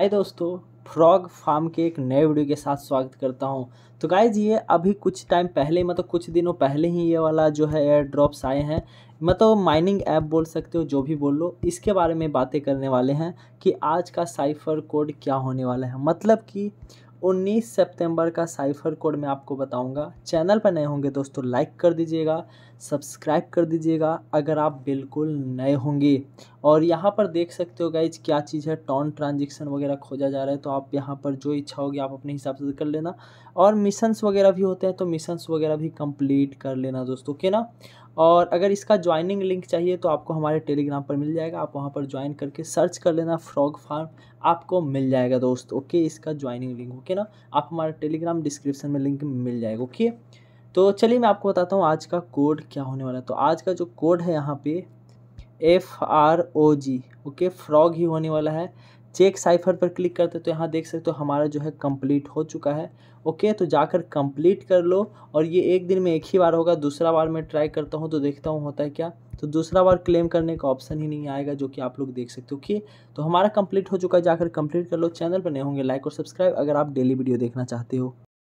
हाय दोस्तों frog farm के एक नए वीडियो के साथ स्वागत करता हूं तो गाइज ये अभी कुछ टाइम पहले मतलब कुछ दिनों पहले ही ये वाला जो है एयर ड्रॉप्स आए हैं मतलब माइनिंग ऐप बोल सकते हो जो भी बोल लो इसके बारे में बातें करने वाले हैं कि आज का साइफर कोड क्या होने वाला है मतलब कि 19 सितंबर का साइफर कोड मैं आपको बताऊंगा चैनल पर नए होंगे दोस्तों लाइक कर दीजिएगा सब्सक्राइब कर दीजिएगा अगर आप बिल्कुल नए होंगे और यहाँ पर देख सकते हो गाइज क्या चीज़ है टॉन ट्रांजेक्शन वगैरह खोजा जा रहा है तो आप यहाँ पर जो इच्छा होगी आप अपने हिसाब से कर लेना और मिशंस वगैरह भी होते हैं तो मिशंस वगैरह भी कंप्लीट कर लेना दोस्तों के ना और अगर इसका ज्वाइनिंग लिंक चाहिए तो आपको हमारे टेलीग्राम पर मिल जाएगा आप वहाँ पर ज्वाइन करके सर्च कर लेना फ्रॉग फार्म आपको मिल जाएगा दोस्त ओके इसका ज्वाइनिंग लिंक ओके ना आप हमारा टेलीग्राम डिस्क्रिप्शन में लिंक मिल जाएगा ओके तो चलिए मैं आपको बताता हूँ आज का कोड क्या होने वाला है तो आज का जो कोड है यहाँ पे F R O G okay frog ही होने वाला है चेक साइफर पर क्लिक करते तो यहाँ देख सकते हो हमारा जो है कंप्लीट हो चुका है ओके तो जाकर कंप्लीट कर लो और ये एक दिन में एक ही बार होगा दूसरा बार मैं ट्राई करता हूँ तो देखता हूँ होता है क्या तो दूसरा बार क्लेम करने का ऑप्शन ही नहीं आएगा जो कि आप लोग देख सकते हो कि तो हमारा कंप्लीट हो चुका है जाकर कंप्लीट कर लो चैनल पर नए होंगे लाइक और सब्सक्राइब अगर आप डेली वीडियो देखना चाहते हो